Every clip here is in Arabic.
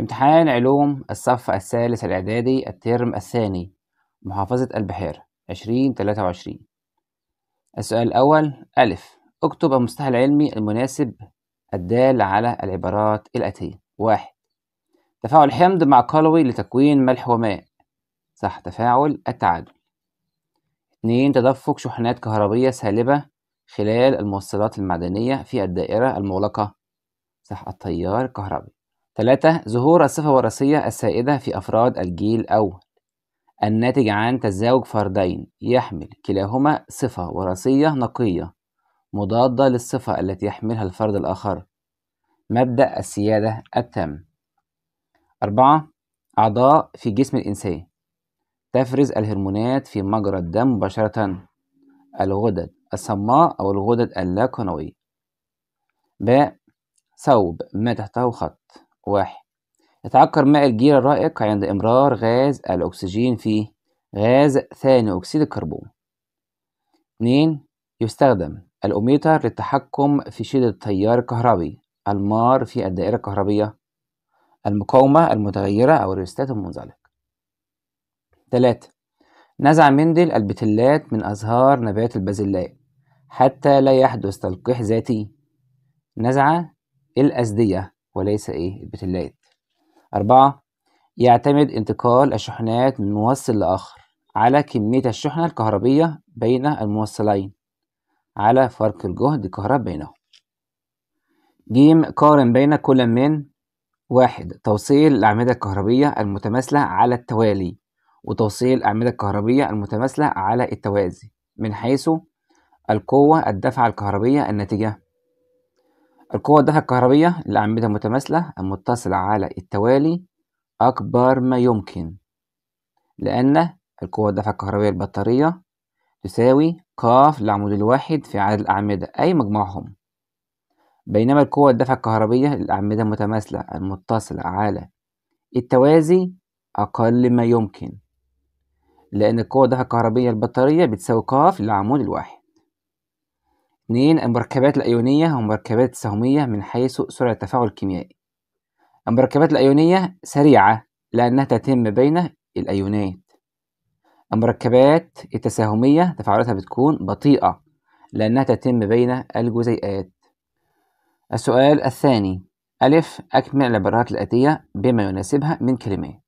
امتحان علوم الصف الثالث الإعدادي الترم الثاني محافظة البحيرة عشرين تلاتة وعشرين السؤال الأول ألف اكتب المصطلح العلمي المناسب الدال على العبارات الآتية واحد تفاعل حمض مع قلوي لتكوين ملح وماء صح تفاعل التعادل اتنين تدفق شحنات كهربية سالبة خلال الموصلات المعدنية في الدائرة المغلقة صح التيار الكهربي 3. ظهور الصفة الوراثية السائدة في أفراد الجيل الأول الناتج عن تزاوج فردين يحمل كلاهما صفة وراثية نقية مضادة للصفة التي يحملها الفرد الآخر مبدأ السيادة التام أربعة أعضاء في جسم الإنسان تفرز الهرمونات في مجرى الدم مباشرة الغدد الصماء أو الغدد اللاكونوية ب ثوب ما تحته خط واحد يتعكر ماء الجير الرائق عند إمرار غاز الأكسجين في غاز ثاني أكسيد الكربون اتنين يستخدم الأميتر للتحكم في شدة التيار الكهربي المار في الدائرة الكهربية المقاومة المتغيرة أو الريستات المنزلق تلاتة نزع مندل البتلات من أزهار نبات البازلاء حتى لا يحدث تلقيح ذاتي نزع الأزدية وليس إيه البتلات أربعة يعتمد انتقال الشحنات من موصل لآخر على كمية الشحنة الكهربية بين الموصلين على فرق الجهد الكهرباء بينهم ج قارن بين كل من واحد توصيل الأعمدة الكهربية المتماثلة على التوالي وتوصيل الأعمدة الكهربية المتماثلة على التوازي من حيث القوة الدفعة الكهربية الناتجة القوة الدافعة الكهربية للأعمدة المتماثلة المتصلة على التوالي أكبر ما يمكن لأن القوة الدافعة الكهربية البطارية تساوي ق للعمود الواحد في عدد الأعمدة أي مجموعهم بينما القوة الدافعة الكهربية للأعمدة المتماثلة المتصلة على التوازي أقل ما يمكن لأن القوة الدافعة الكهربية البطارية بتساوي ق للعمود الواحد اثنين المركبات الأيونية ومركبات السهمية من حيث سرعة التفاعل الكيميائي المركبات الأيونية سريعة لأنها تتم بين الأيونات المركبات التساهمية تفاعلاتها بتكون بطيئة لأنها تتم بين الجزيئات السؤال الثاني ألف أكمل العبارات الآتية بما يناسبها من كلمات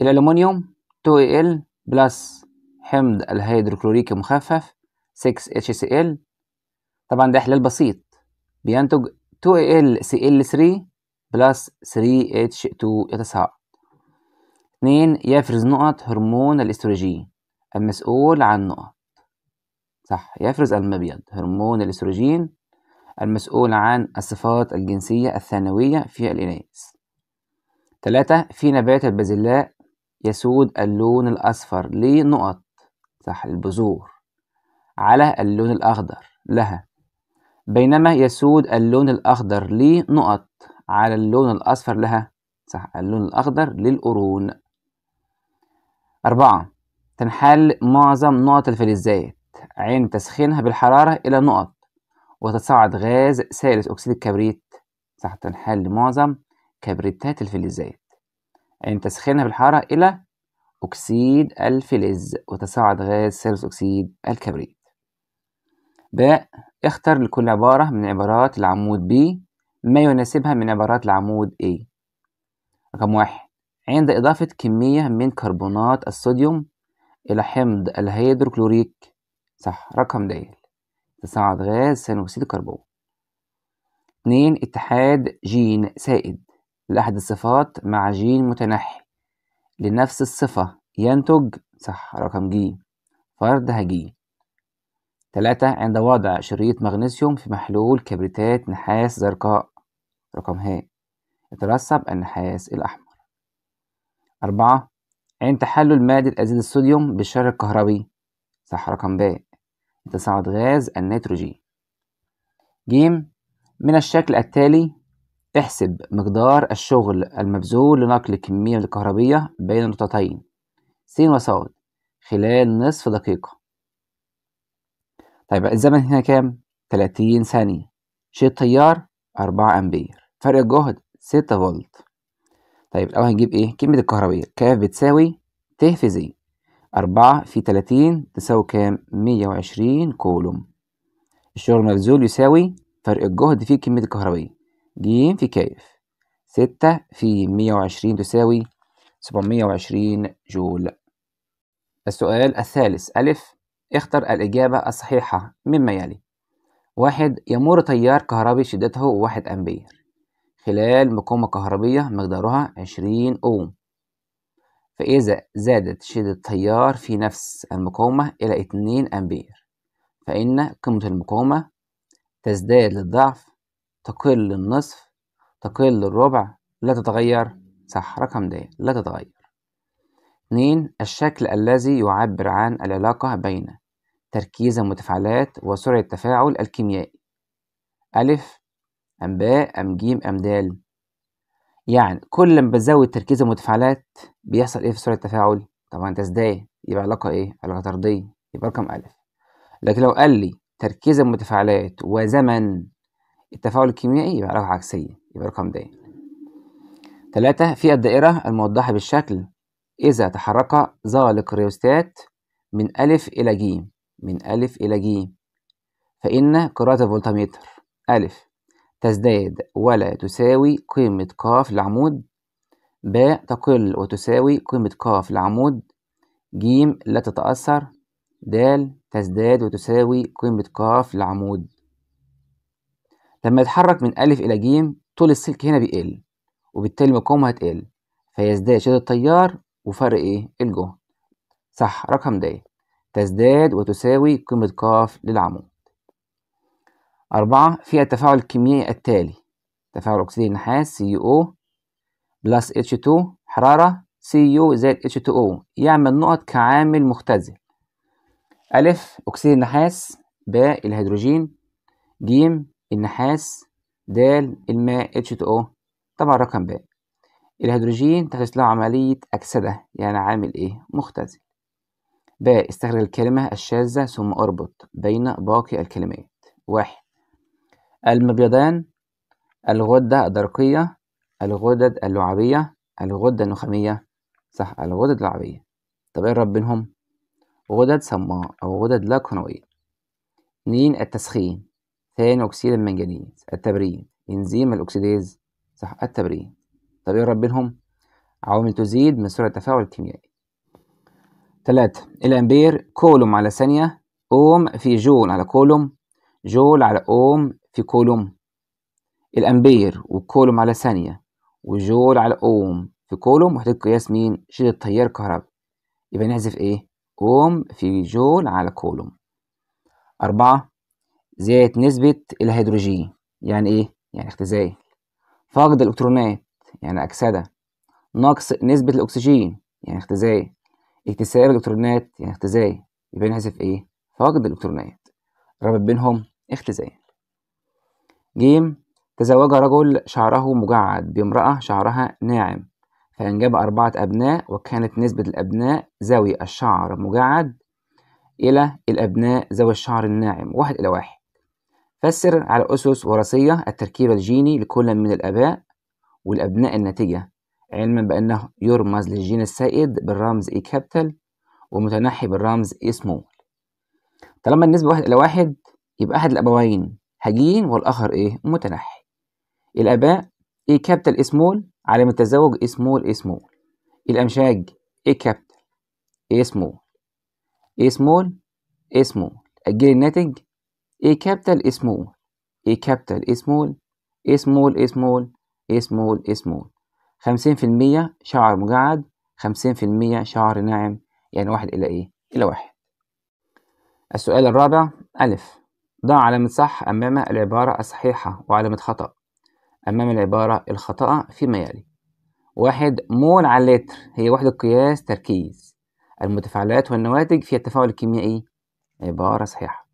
الألومنيوم 2Al بلس حمض الهيدروكلوريك المخفف 6HCl طبعا ده احلال بسيط بينتج 2AlCl3 بلس 3H2 يتصاعد 2 يفرز نقط هرمون الاستروجين المسؤول عن نقط صح يفرز المبيض هرمون الاستروجين المسؤول عن الصفات الجنسية الثانوية في الإناث تلاتة في نبات البازلاء يسود اللون الأصفر لنقط صح البذور على اللون الأخضر لها بينما يسود اللون الأخضر لنقط على اللون الأصفر لها صح اللون الأخضر للقرون أربعة تنحل معظم نقط الفلزات عند تسخينها بالحرارة إلى نقط وتتصاعد غاز سائل أكسيد الكبريت صح تنحل معظم كبريتات الفلزات عند تسخينها بالحرارة إلى أكسيد الفلز وتصاعد غاز ثالث أكسيد الكبريت باء اختر لكل عبارة من عبارات العمود B ما يناسبها من عبارات العمود A رقم واحد عند إضافة كمية من كربونات الصوديوم إلى حمض الهيدروكلوريك صح رقم د تصاعد غاز ثاني أكسيد الكربون اتنين اتحاد جين سائد لأحد الصفات مع جين متنحي لنفس الصفة ينتج صح رقم ج فرد هجين تلاتة عند وضع شريط مغنيسيوم في محلول كبريتات نحاس زرقاء رقم ه يترسب النحاس الأحمر أربعة عند تحلل مادة أزيد الصوديوم بالشر الكهربي صح رقم ب يتصاعد غاز النيتروجين ج من الشكل التالي احسب مقدار الشغل المبذول لنقل الكمية الكهربية بين النقطتين س وص خلال نصف دقيقة طيب الزمن هنا كام؟ 30 ثانية شيء التيار 4 أمبير فرق الجهد 6 فولت طيب الأول هنجيب إيه؟ كلمة الكهربية كاف بتساوي ت في زي 4 في 30 تساوي كام؟ 120 كولوم الشغل المبذول يساوي فرق الجهد في كمية الكهربية ج في كاف 6 في 120 تساوي 720 جول السؤال الثالث أ اختر الإجابة الصحيحة مما يلي واحد يمر تيار كهربي شدته واحد أمبير خلال مقاومة كهربية مقدارها عشرين أوم فإذا زادت شدة التيار في نفس المقاومة إلى اتنين أمبير فإن قيمة المقاومة تزداد للضعف تقل للنصف تقل للربع لا تتغير صح رقم ده لا تتغير اتنين الشكل الذي يعبر عن العلاقة بين تركيز المتفاعلات وسرعة التفاعل الكيميائي ألف أم باء أم جيم أم دال يعني كل ما بزود تركيز المتفاعلات بيحصل إيه في سرعة التفاعل؟ طبعا تزداد يبقى علاقة إيه؟ علاقة طردية يبقى رقم ألف لكن لو قال لي تركيز المتفاعلات وزمن التفاعل الكيميائي يبقى علاقة عكسية يبقى رقم د تلاتة في الدائرة الموضحة بالشكل إذا تحرك زال الكريوستات من ألف إلى ج من ألف إلى ج فإن قراءة الفولتمتر ألف تزداد ولا تساوي قيمة ق العمود ب تقل وتساوي قيمة ق العمود ج لا تتأثر د تزداد وتساوي قيمة ق العمود لما يتحرك من ألف إلى ج طول السلك هنا بيقل وبالتالي مقاومة هتقل فيزداد شدة التيار وفرق إيه الجهد صح رقم ده تزداد وتساوي قيمة ق للعمود أربعة فيها التفاعل الكيميائي التالي تفاعل أكسيد النحاس CuO بلس H2 حرارة CU زائد H2O يعمل نقط كعامل مختزل أ أكسيد النحاس ب الهيدروجين ج النحاس د الماء H2O طبعا رقم ب الهيدروجين تحدث له عملية أكسدة يعني عامل إيه مختزل ب استخرج الكلمة الشاذة ثم اربط بين باقي الكلمات واحد المبيضان الغدة الدرقية الغدد اللعابية الغدة النخامية صح الغدد اللعابية طب ايه الرب بينهم غدد صماء أو غدد لا قنوية اتنين التسخين ثاني أكسيد المنجنيز التبريد إنزيم الأكسيديز صح التبريد طب ايه الرب بينهم عوامل تزيد من سرعة التفاعل الكيميائي 3 الأمبير كولوم على ثانية أوم في جول على كولوم جول على أوم في كولوم الأمبير وكولوم على ثانية وجول على أوم في كولوم وحده قياس مين؟ شدة التيار الكهرباء يبقى نحذف إيه؟ أوم في جول على كولوم أربعة زيادة نسبة الهيدروجين يعني إيه؟ يعني اختزال فقد الإلكترونات يعني أكسدة نقص نسبة الأكسجين يعني اختزال اكتساب الإلكترونات يعني اختزاي يبقى نحذف إيه؟ فقد الإلكترونات رابط بينهم اختزاي جيم تزوج رجل شعره مجعد بامرأة شعرها ناعم فأنجب أربعة أبناء وكانت نسبة الأبناء ذوي الشعر مجعد إلى الأبناء ذوي الشعر الناعم واحد إلى واحد فسر على أسس وراثية التركيب الجيني لكل من الآباء والأبناء الناتجة علما بأنه يرمز للجين السائد بالرمز إي e كابيتال ومتنحي بالرمز إي e سمول طالما النسبة واحد إلى واحد يبقى أحد الأبوين هجين والآخر إيه متنحي الآباء إي كابيتال إي سمول علامة التزاوج إي سمول إي سمول الأمشاج إي كابيتال إي سمول إي سمول إي سمول الجيل الناتج إي كابيتال إي سمول إي كابيتال إي سمول إي سمول إي سمول إي سمول إي سمول خمسين في المية شعر مجعد خمسين في المية شعر ناعم يعني واحد إلى إيه؟ إلى واحد السؤال الرابع ألف ضع علامة صح أمام العبارة الصحيحة وعلامة خطأ أمام العبارة الخطأ فيما يلي واحد مول على اللتر هي وحدة قياس تركيز المتفاعلات والنواتج فيها التفاعل الكيميائي عبارة صحيحة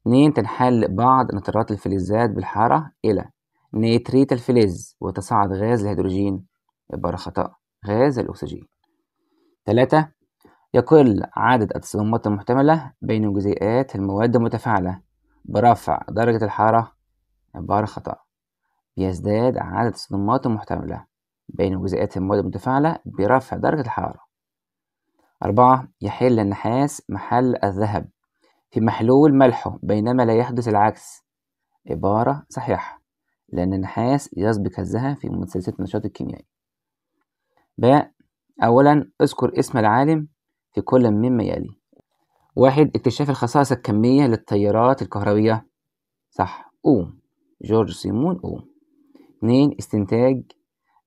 اتنين تنحل بعض نترات الفلزات بالحارة إلى نيتريت الفلز وتصاعد غاز الهيدروجين عبارة خطأ غاز الأكسجين ثلاثة يقل عدد التصادمات المحتملة بين جزيئات المواد المتفاعلة برفع درجة الحرارة عبارة خطأ يزداد عدد التصادمات المحتملة بين جزيئات المواد المتفاعلة برفع درجة الحرارة أربعة يحل النحاس محل الذهب في محلول ملحه بينما لا يحدث العكس عبارة صحيحة لأن النحاس يسبق هزها في مسلسلات النشاط الكيميائي باء أولا اذكر اسم العالم في كل مما يلي واحد اكتشاف الخصائص الكمية للتيارات الكهربية صح أوم جورج سيمون أوم اثنين استنتاج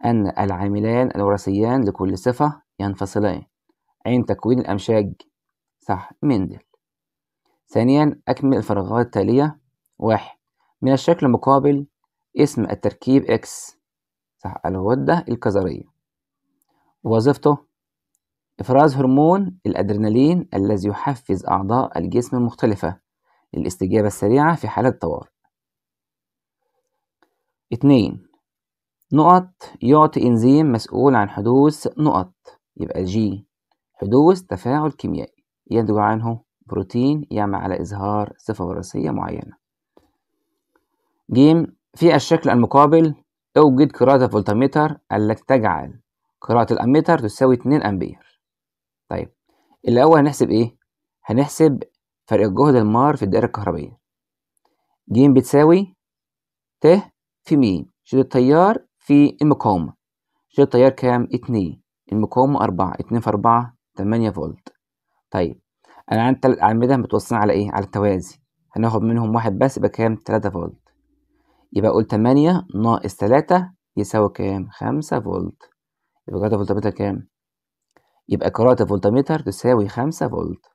أن العاملان الوراثيان لكل صفة ينفصلان عند تكوين الأمشاج صح مندل ثانيا أكمل الفراغات التالية واحد من الشكل المقابل اسم التركيب إكس صح الغدة الكظرية وظيفته إفراز هرمون الأدرينالين الذي يحفز أعضاء الجسم المختلفة للاستجابة السريعة في حالة الطوارئ اتنين نقط يعطي إنزيم مسؤول عن حدوث نقط يبقى جي حدوث تفاعل كيميائي ينتج عنه بروتين يعمل على إظهار صفة وراثية معينة. جيم في الشكل المقابل اوجد قراءة الفولتميتر التي تجعل قراءة الأميتر تساوي 2 أمبير طيب الأول هنحسب إيه؟ هنحسب فرق الجهد المار في الدائرة الكهربية ج بتساوي ت في م شدة التيار في المقاومة شدة التيار كام؟ 2 المقاومة 4 2 في 4 8 فولت طيب أنا عندي تلات أعمدة متوصلين على إيه؟ على التوازي هناخد منهم واحد بس يبقى كام؟ 3 فولت يبقى أقول تمانية ناقص تلاتة يساوي كام؟ خمسة فولت يبقى كرات الفولتمتر كام؟ يبقى كرات الفولتمتر تساوي خمسة فولت